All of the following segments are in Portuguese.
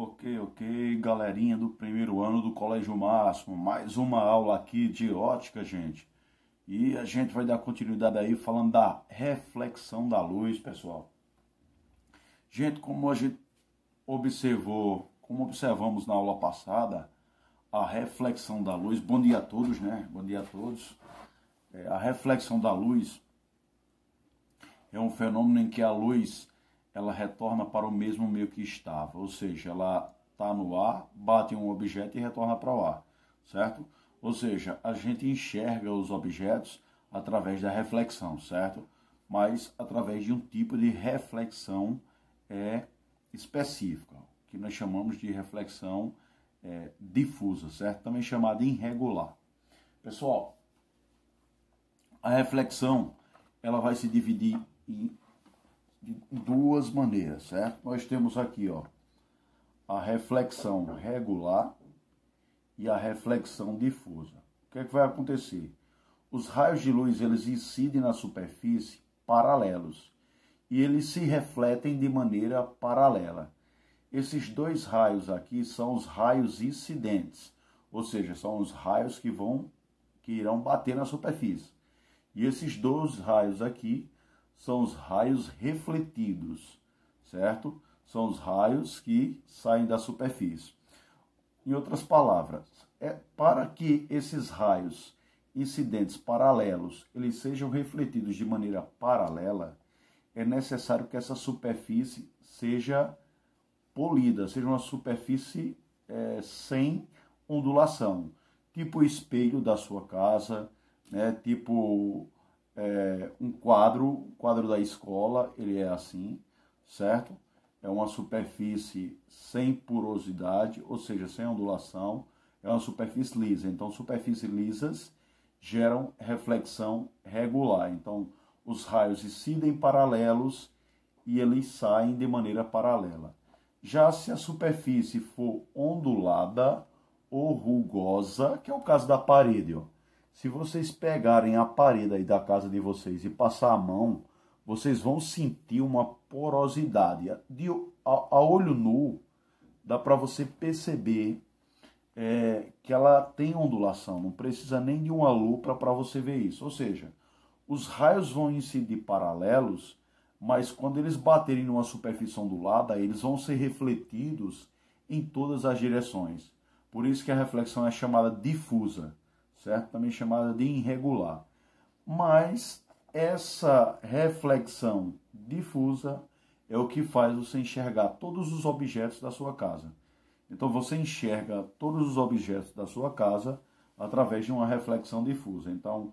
Ok, ok, galerinha do primeiro ano do Colégio Máximo, mais uma aula aqui de ótica, gente. E a gente vai dar continuidade aí falando da reflexão da luz, pessoal. Gente, como a gente observou, como observamos na aula passada, a reflexão da luz, bom dia a todos, né? Bom dia a todos. É, a reflexão da luz é um fenômeno em que a luz ela retorna para o mesmo meio que estava, ou seja, ela está no ar, bate em um objeto e retorna para o ar, certo? Ou seja, a gente enxerga os objetos através da reflexão, certo? Mas através de um tipo de reflexão é, específica, que nós chamamos de reflexão é, difusa, certo? Também chamada irregular. Pessoal, a reflexão ela vai se dividir em de duas maneiras, certo? Nós temos aqui, ó, a reflexão regular e a reflexão difusa. O que é que vai acontecer? Os raios de luz, eles incidem na superfície paralelos e eles se refletem de maneira paralela. Esses dois raios aqui são os raios incidentes, ou seja, são os raios que vão que irão bater na superfície. E esses dois raios aqui são os raios refletidos, certo? São os raios que saem da superfície. Em outras palavras, é para que esses raios incidentes paralelos eles sejam refletidos de maneira paralela, é necessário que essa superfície seja polida, seja uma superfície é, sem ondulação, tipo o espelho da sua casa, né, tipo é, um quadro, o quadro da escola, ele é assim, certo? É uma superfície sem porosidade, ou seja, sem ondulação, é uma superfície lisa. Então, superfícies lisas geram reflexão regular. Então, os raios incidem paralelos e eles saem de maneira paralela. Já se a superfície for ondulada ou rugosa, que é o caso da parede, ó, se vocês pegarem a parede aí da casa de vocês e passar a mão, vocês vão sentir uma porosidade. De, a, a olho nu, dá para você perceber é, que ela tem ondulação. Não precisa nem de uma lupa para você ver isso. Ou seja, os raios vão incidir paralelos, mas quando eles baterem numa superfície ondulada, eles vão ser refletidos em todas as direções. Por isso que a reflexão é chamada difusa certo? Também chamada de irregular. Mas essa reflexão difusa é o que faz você enxergar todos os objetos da sua casa. Então você enxerga todos os objetos da sua casa através de uma reflexão difusa. Então,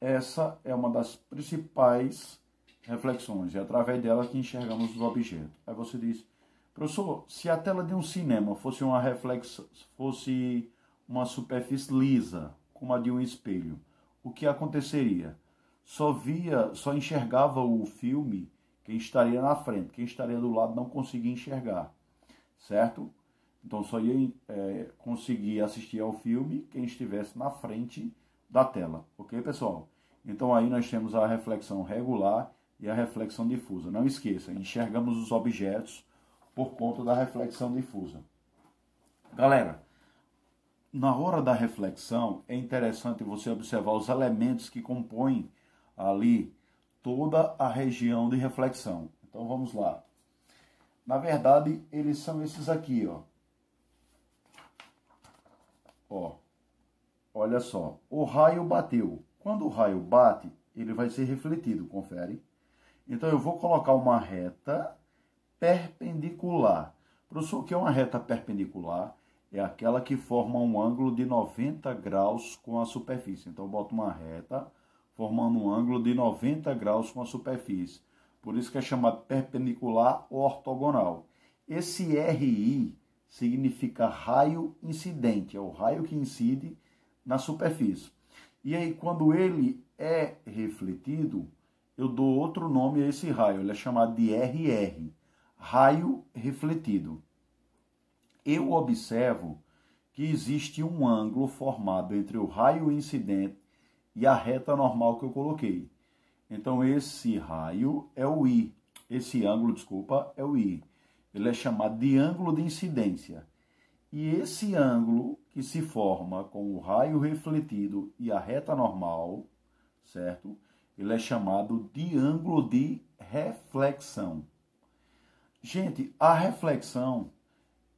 essa é uma das principais reflexões, e é através dela que enxergamos os objetos. Aí você diz, professor, se a tela de um cinema fosse uma reflexão, fosse uma superfície lisa, como a de um espelho. O que aconteceria? Só via, só enxergava o filme quem estaria na frente, quem estaria do lado não conseguia enxergar, certo? Então só ia é, conseguir assistir ao filme quem estivesse na frente da tela, ok, pessoal? Então aí nós temos a reflexão regular e a reflexão difusa. Não esqueça, enxergamos os objetos por conta da reflexão difusa. Galera, na hora da reflexão, é interessante você observar os elementos que compõem ali toda a região de reflexão. Então vamos lá. Na verdade, eles são esses aqui, ó. Ó. Olha só, o raio bateu. Quando o raio bate, ele vai ser refletido, confere. Então eu vou colocar uma reta perpendicular. Professor, o que é uma reta perpendicular? é aquela que forma um ângulo de 90 graus com a superfície. Então, eu boto uma reta formando um ângulo de 90 graus com a superfície. Por isso que é chamado perpendicular ou ortogonal. Esse RI significa raio incidente, é o raio que incide na superfície. E aí, quando ele é refletido, eu dou outro nome a esse raio, ele é chamado de RR, raio refletido eu observo que existe um ângulo formado entre o raio incidente e a reta normal que eu coloquei. Então esse raio é o I, esse ângulo, desculpa, é o I. Ele é chamado de ângulo de incidência. E esse ângulo que se forma com o raio refletido e a reta normal, certo? Ele é chamado de ângulo de reflexão. Gente, a reflexão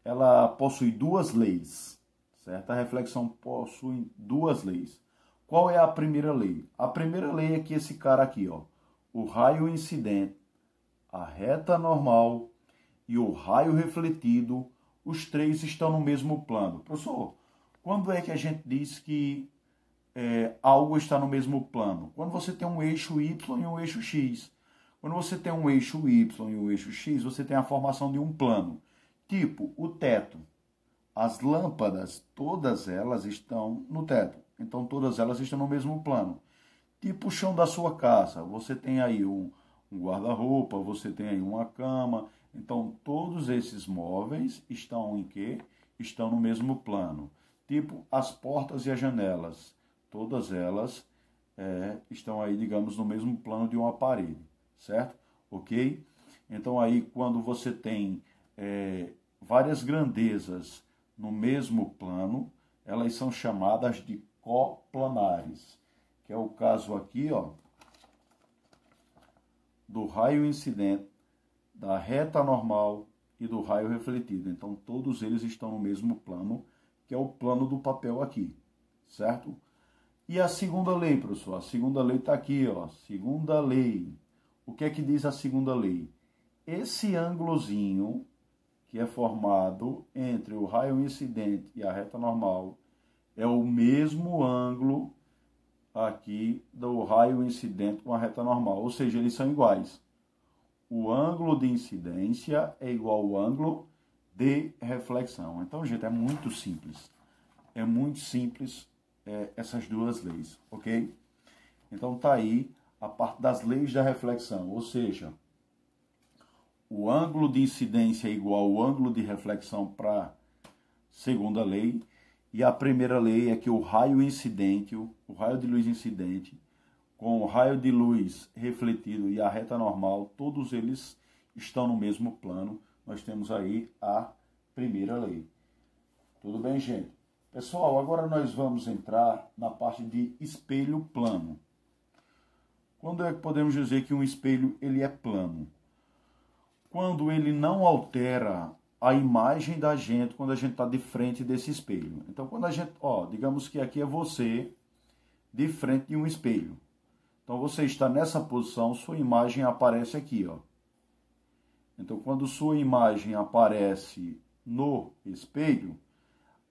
ela possui duas leis, certo? A reflexão possui duas leis. Qual é a primeira lei? A primeira lei é que esse cara aqui, ó, o raio incidente, a reta normal e o raio refletido, os três estão no mesmo plano. Professor, quando é que a gente diz que é, algo está no mesmo plano? Quando você tem um eixo Y e um eixo X. Quando você tem um eixo Y e um eixo X, você tem a formação de um plano. Tipo, o teto. As lâmpadas, todas elas estão no teto. Então, todas elas estão no mesmo plano. Tipo o chão da sua casa. Você tem aí um, um guarda-roupa, você tem aí uma cama. Então, todos esses móveis estão em quê? Estão no mesmo plano. Tipo as portas e as janelas. Todas elas é, estão aí, digamos, no mesmo plano de uma parede, certo? Ok? Então, aí, quando você tem é, várias grandezas no mesmo plano, elas são chamadas de coplanares, que é o caso aqui, ó, do raio incidente, da reta normal e do raio refletido. Então todos eles estão no mesmo plano, que é o plano do papel aqui, certo? E a segunda lei, professor? A segunda lei está aqui, ó. Segunda lei. O que é que diz a segunda lei? Esse ângulozinho que é formado entre o raio incidente e a reta normal é o mesmo ângulo aqui do raio incidente com a reta normal, ou seja, eles são iguais. O ângulo de incidência é igual ao ângulo de reflexão. Então, gente, é muito simples. É muito simples é, essas duas leis, ok? Então, tá aí a parte das leis da reflexão, ou seja, o ângulo de incidência é igual ao ângulo de reflexão para a segunda lei. E a primeira lei é que o raio incidente, o raio de luz incidente, com o raio de luz refletido e a reta normal, todos eles estão no mesmo plano. Nós temos aí a primeira lei. Tudo bem, gente? Pessoal, agora nós vamos entrar na parte de espelho plano. Quando é que podemos dizer que um espelho ele é plano? quando ele não altera a imagem da gente quando a gente está de frente desse espelho. Então, quando a gente, ó, digamos que aqui é você de frente de um espelho. Então, você está nessa posição, sua imagem aparece aqui, ó. Então, quando sua imagem aparece no espelho,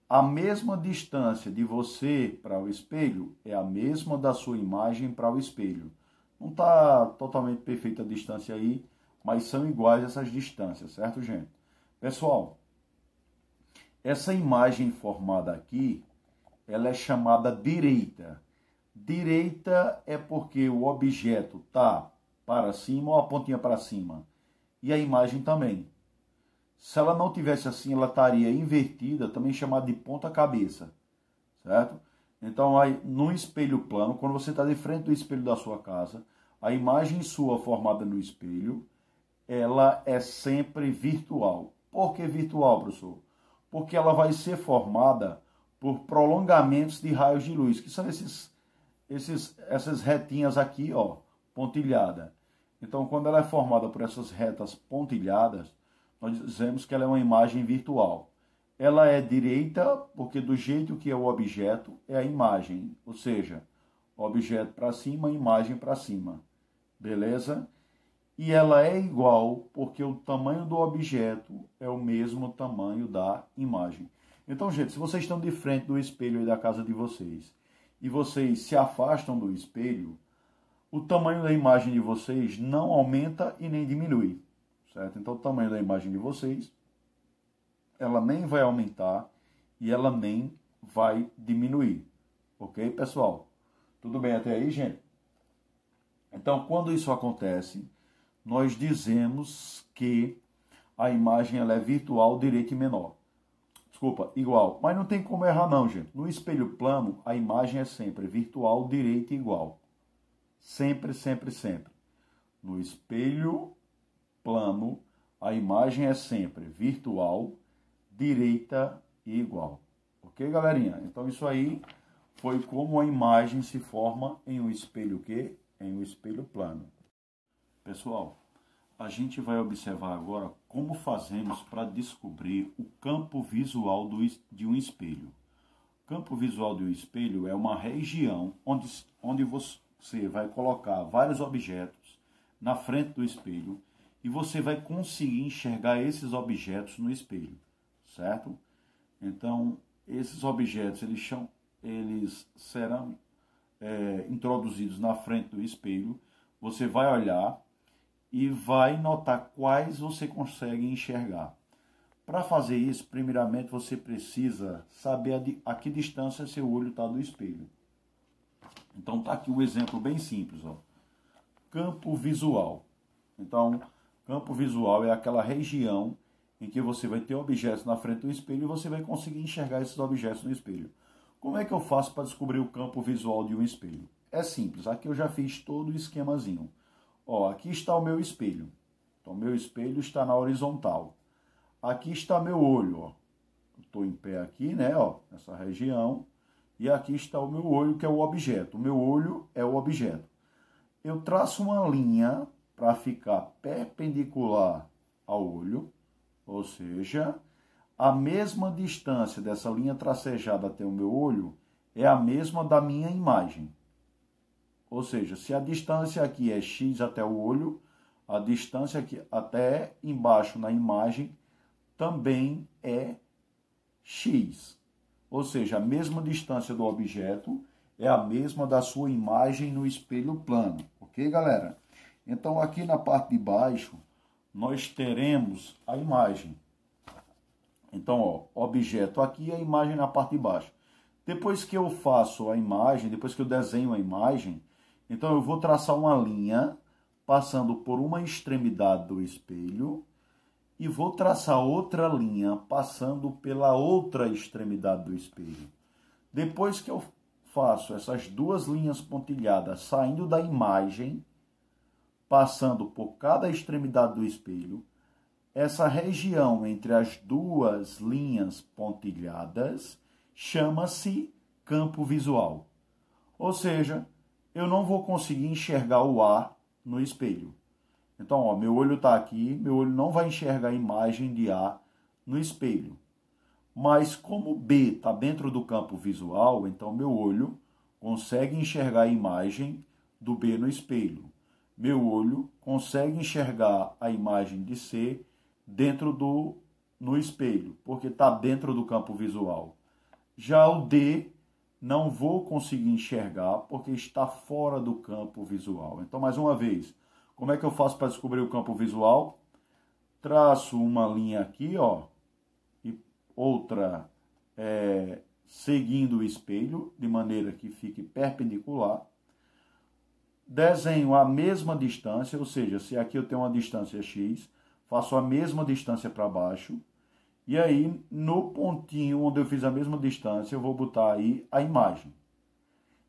a mesma distância de você para o espelho é a mesma da sua imagem para o espelho. Não está totalmente perfeita a distância aí, mas são iguais essas distâncias, certo, gente? Pessoal, essa imagem formada aqui, ela é chamada direita. Direita é porque o objeto está para cima ou a pontinha para cima. E a imagem também. Se ela não tivesse assim, ela estaria invertida, também chamada de ponta cabeça, certo? Então, aí, no espelho plano, quando você está de frente do espelho da sua casa, a imagem sua formada no espelho ela é sempre virtual. Por que virtual, professor? Porque ela vai ser formada por prolongamentos de raios de luz, que são esses, esses, essas retinhas aqui, ó, pontilhada. Então, quando ela é formada por essas retas pontilhadas, nós dizemos que ela é uma imagem virtual. Ela é direita, porque do jeito que é o objeto, é a imagem. Ou seja, objeto para cima, imagem para cima. Beleza? e ela é igual porque o tamanho do objeto é o mesmo tamanho da imagem. Então, gente, se vocês estão de frente do espelho aí da casa de vocês e vocês se afastam do espelho, o tamanho da imagem de vocês não aumenta e nem diminui, certo? Então, o tamanho da imagem de vocês ela nem vai aumentar e ela nem vai diminuir. OK, pessoal? Tudo bem até aí, gente? Então, quando isso acontece, nós dizemos que a imagem ela é virtual, direito e menor. Desculpa, igual. Mas não tem como errar não, gente. No espelho plano, a imagem é sempre virtual, direito e igual. Sempre, sempre, sempre. No espelho plano, a imagem é sempre virtual, direita e igual. Ok, galerinha? Então isso aí foi como a imagem se forma em um espelho que? Em um espelho plano. Pessoal, a gente vai observar agora como fazemos para descobrir o campo visual do, de um espelho. O campo visual de um espelho é uma região onde, onde você vai colocar vários objetos na frente do espelho e você vai conseguir enxergar esses objetos no espelho, certo? Então, esses objetos eles, são, eles serão é, introduzidos na frente do espelho. Você vai olhar e vai notar quais você consegue enxergar. Para fazer isso, primeiramente você precisa saber a, de, a que distância seu olho está do espelho. Então tá aqui um exemplo bem simples, ó. Campo visual. Então, campo visual é aquela região em que você vai ter objetos na frente do espelho e você vai conseguir enxergar esses objetos no espelho. Como é que eu faço para descobrir o campo visual de um espelho? É simples, aqui eu já fiz todo o esquemazinho. Ó, aqui está o meu espelho. Então, meu espelho está na horizontal. Aqui está meu olho, ó. Estou em pé aqui, né, ó, nessa região. E aqui está o meu olho, que é o objeto. O meu olho é o objeto. Eu traço uma linha para ficar perpendicular ao olho, ou seja, a mesma distância dessa linha tracejada até o meu olho é a mesma da minha imagem. Ou seja, se a distância aqui é x até o olho, a distância aqui até embaixo na imagem também é x. Ou seja, a mesma distância do objeto é a mesma da sua imagem no espelho plano. Ok, galera? Então, aqui na parte de baixo, nós teremos a imagem. Então, ó, objeto aqui e a imagem na parte de baixo. Depois que eu faço a imagem, depois que eu desenho a imagem, então eu vou traçar uma linha passando por uma extremidade do espelho e vou traçar outra linha passando pela outra extremidade do espelho. Depois que eu faço essas duas linhas pontilhadas saindo da imagem, passando por cada extremidade do espelho, essa região entre as duas linhas pontilhadas chama-se campo visual. Ou seja, eu não vou conseguir enxergar o ar no espelho. Então, ó, meu olho está aqui, meu olho não vai enxergar a imagem de A no espelho. Mas como B está dentro do campo visual, então meu olho consegue enxergar a imagem do B no espelho. Meu olho consegue enxergar a imagem de C dentro do no espelho, porque está dentro do campo visual. Já o D não vou conseguir enxergar porque está fora do campo visual. Então, mais uma vez, como é que eu faço para descobrir o campo visual? Traço uma linha aqui, ó, e outra é, seguindo o espelho, de maneira que fique perpendicular. Desenho a mesma distância, ou seja, se aqui eu tenho uma distância x, faço a mesma distância para baixo e aí, no pontinho onde eu fiz a mesma distância, eu vou botar aí a imagem.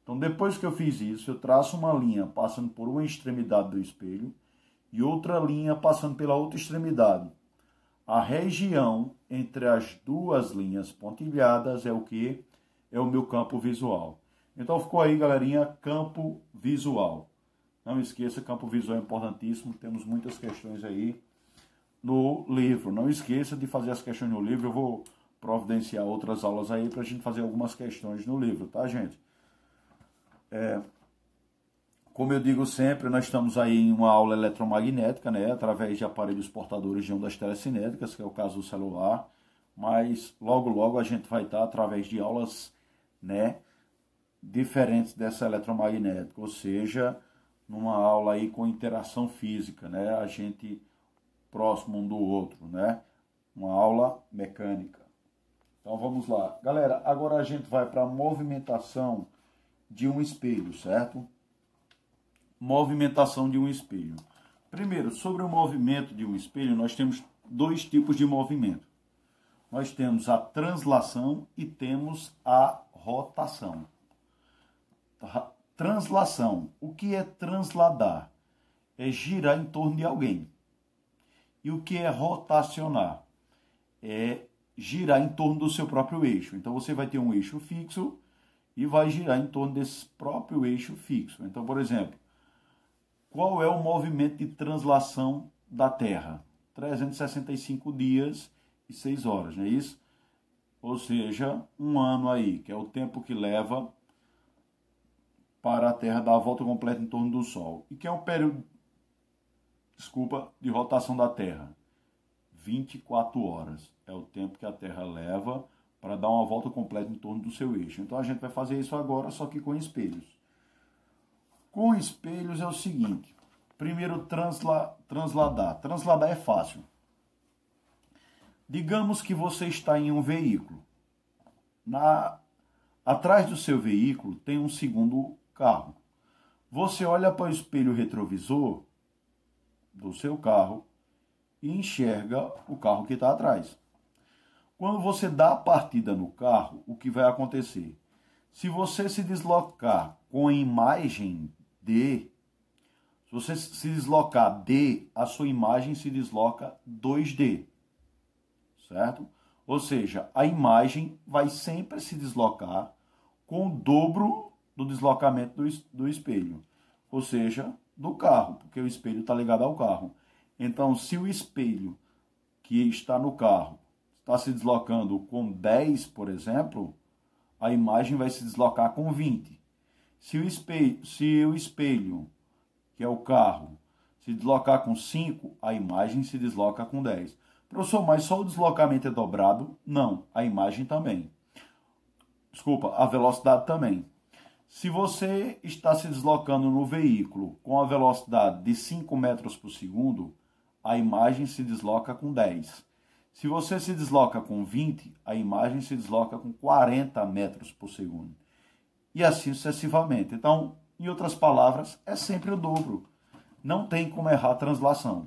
Então, depois que eu fiz isso, eu traço uma linha passando por uma extremidade do espelho e outra linha passando pela outra extremidade. A região entre as duas linhas pontilhadas é o que? É o meu campo visual. Então ficou aí, galerinha, campo visual. Não esqueça, campo visual é importantíssimo, temos muitas questões aí no livro. Não esqueça de fazer as questões no livro. Eu vou providenciar outras aulas aí para a gente fazer algumas questões no livro, tá, gente? É, como eu digo sempre, nós estamos aí em uma aula eletromagnética, né? Através de aparelhos portadores de ondas telecinéticas, que é o caso do celular. Mas logo, logo a gente vai estar através de aulas, né? Diferentes dessa eletromagnética, ou seja, numa aula aí com interação física, né? A gente próximo um do outro, né? Uma aula mecânica. Então vamos lá. Galera, agora a gente vai para a movimentação de um espelho, certo? Movimentação de um espelho. Primeiro, sobre o movimento de um espelho, nós temos dois tipos de movimento. Nós temos a translação e temos a rotação. Translação. O que é transladar? É girar em torno de alguém. E o que é rotacionar? É girar em torno do seu próprio eixo. Então você vai ter um eixo fixo e vai girar em torno desse próprio eixo fixo. Então, por exemplo, qual é o movimento de translação da Terra? 365 dias e 6 horas, não é isso? Ou seja, um ano aí, que é o tempo que leva para a Terra dar a volta completa em torno do Sol. E que é um período desculpa, de rotação da Terra. 24 horas é o tempo que a Terra leva para dar uma volta completa em torno do seu eixo. Então a gente vai fazer isso agora, só que com espelhos. Com espelhos é o seguinte: primeiro, transla, transladar. Transladar é fácil. Digamos que você está em um veículo. Na, atrás do seu veículo tem um segundo carro. Você olha para o espelho retrovisor do seu carro e enxerga o carro que está atrás. Quando você dá a partida no carro, o que vai acontecer? Se você se deslocar com a imagem d, Se você se deslocar d, a sua imagem se desloca 2D. Certo? Ou seja, a imagem vai sempre se deslocar com o dobro do deslocamento do, do espelho. Ou seja, do carro, porque o espelho está ligado ao carro. Então, se o espelho que está no carro está se deslocando com 10, por exemplo, a imagem vai se deslocar com 20. Se o espelho, se o espelho que é o carro, se deslocar com 5, a imagem se desloca com 10. Professor, mas só o deslocamento é dobrado? Não, a imagem também. Desculpa, a velocidade também. Se você está se deslocando no veículo com a velocidade de 5 metros por segundo, a imagem se desloca com 10. Se você se desloca com 20, a imagem se desloca com 40 metros por segundo. E assim sucessivamente. Então, em outras palavras, é sempre o dobro. Não tem como errar a translação.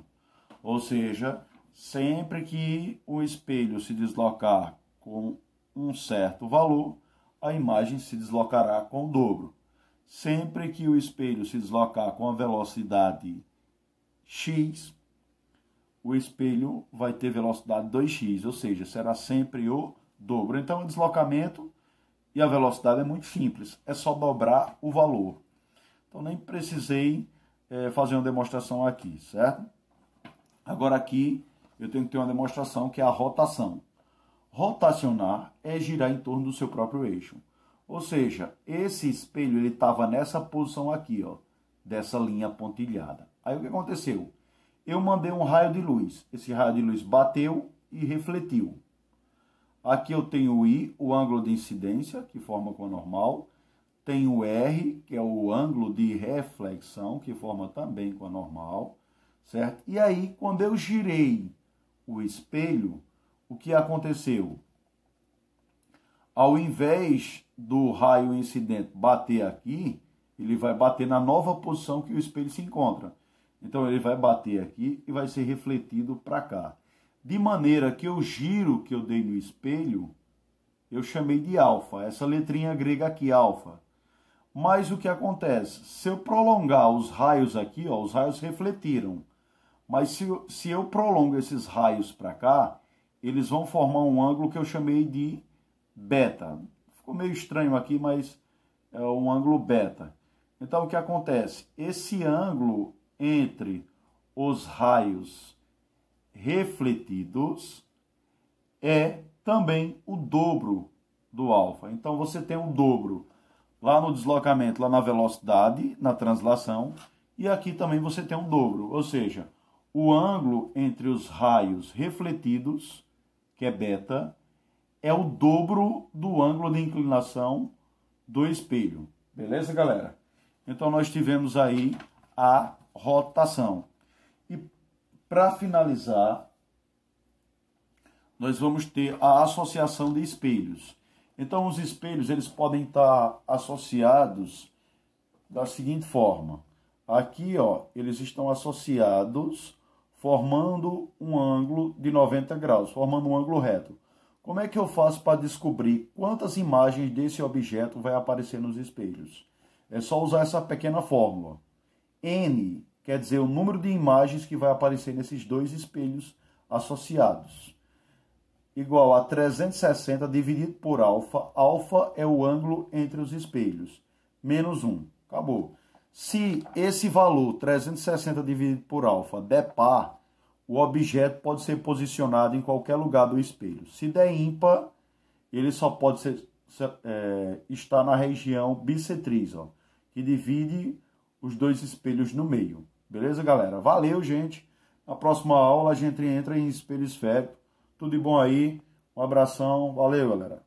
Ou seja, sempre que o espelho se deslocar com um certo valor, a imagem se deslocará com o dobro. Sempre que o espelho se deslocar com a velocidade x, o espelho vai ter velocidade 2x, ou seja, será sempre o dobro. Então, o deslocamento e a velocidade é muito simples, é só dobrar o valor. Então, nem precisei é, fazer uma demonstração aqui, certo? Agora, aqui eu tenho que ter uma demonstração que é a rotação. Rotacionar é girar em torno do seu próprio eixo. Ou seja, esse espelho ele estava nessa posição aqui, ó, dessa linha pontilhada. Aí o que aconteceu? Eu mandei um raio de luz. Esse raio de luz bateu e refletiu. Aqui eu tenho o I, o ângulo de incidência, que forma com a normal. Tenho o R, que é o ângulo de reflexão, que forma também com a normal, certo? E aí, quando eu girei o espelho, o que aconteceu? Ao invés do raio incidente bater aqui, ele vai bater na nova posição que o espelho se encontra. Então ele vai bater aqui e vai ser refletido para cá. De maneira que o giro que eu dei no espelho, eu chamei de alfa, essa letrinha grega aqui, alfa. Mas o que acontece? Se eu prolongar os raios aqui, ó, os raios refletiram. Mas se, eu, se eu prolongo esses raios para cá, eles vão formar um ângulo que eu chamei de beta. Ficou meio estranho aqui, mas é um ângulo beta. Então o que acontece? Esse ângulo entre os raios refletidos é também o dobro do alfa. Então você tem o um dobro lá no deslocamento, lá na velocidade, na translação, e aqui também você tem um dobro, ou seja, o ângulo entre os raios refletidos que é beta, é o dobro do ângulo de inclinação do espelho. Beleza, galera? Então nós tivemos aí a rotação. E para finalizar, nós vamos ter a associação de espelhos. Então os espelhos eles podem estar associados da seguinte forma. Aqui, ó, eles estão associados formando um ângulo de 90 graus, formando um ângulo reto. Como é que eu faço para descobrir quantas imagens desse objeto vai aparecer nos espelhos? É só usar essa pequena fórmula. N quer dizer o número de imagens que vai aparecer nesses dois espelhos associados. Igual a 360 dividido por alfa. Alfa é o ângulo entre os espelhos. Menos 1. Acabou. Se esse valor, 360 dividido por alfa, der par, o objeto pode ser posicionado em qualquer lugar do espelho. Se der ímpar, ele só pode ser, é, estar na região bissetriz, ó, que divide os dois espelhos no meio. Beleza, galera? Valeu, gente. Na próxima aula a gente entra em espelho esférico. Tudo de bom aí? Um abração. Valeu, galera.